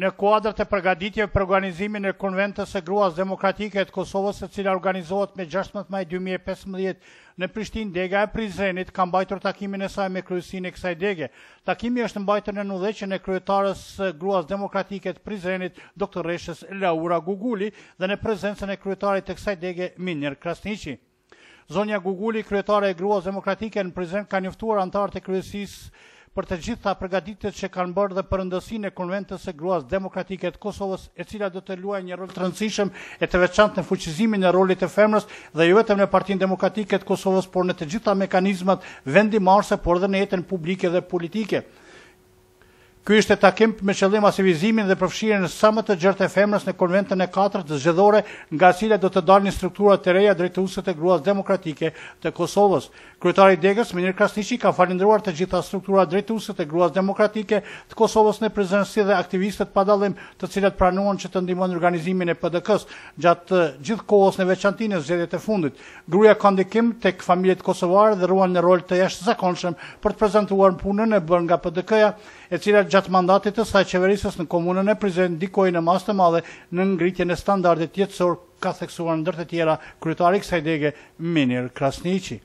në kuadrët e përgaditje për organizimin e konventës e gruas demokratike të Kosovës e cila organizohet me 16 maj 2015 në Prishtin dega e Prizrenit ka mbajtur takimin e saj me kryesin e kësaj dege. Takimi është mbajtur në nëdheqen e kryetarës gruas demokratike të Prizrenit, Dr. Reshës Laura Guguli dhe në prezencën e kryetarit e kësaj dege Minjer Krasnici. Zonja Guguli, kryetare e gruas demokratike në Prizren, ka njëftuar antartë e kryesisë kryesis për të gjitha përgatitjet që kanë bërë dhe përëndësinë e konventës e gruas demokratike të Kosovës, e cila do të luajë një rol të rëndësishëm e të veçantë në fuqizimin e rolit të femrës dhe jo vetëm në Partinë Demokratike të Kosovës, por në të gjitha mekanizmat vendimtarë, por edhe në jetën publike dhe politike. Ky ishte takim me qëllim asivizimin dhe përfshirjen në sa më të gjerë të femrës në konventën e 4 të zgjedhore, nga cilat do të dalin struktura të reja drejtuese të gruas demokratike të Kosovës. Kryetari i Degës, Mir Krasniqi, ka falendëruar të gjitha strukturat drejtuese të gruas demokratike të Kosovës në prezencë dhe aktivistët pa të cilat pranuan që të ndihmojnë në organizimin e PDK-s gjatë gjithë kohës në veçantinë e zgjedhjeve të fundit. Gruaja ka ndikim tek familjet kosovare dhe ruan një rol të jashtëzakonshëm për të prezantuar punën e bërë nga PDK-ja, e cila që atë mandatit të saj qeverisës në komunën e prizren dikojnë në mas të madhe në ngritjen e standardet jetësor, ka theksuar në të tjera krytarik sajdege Minir Krasniqi.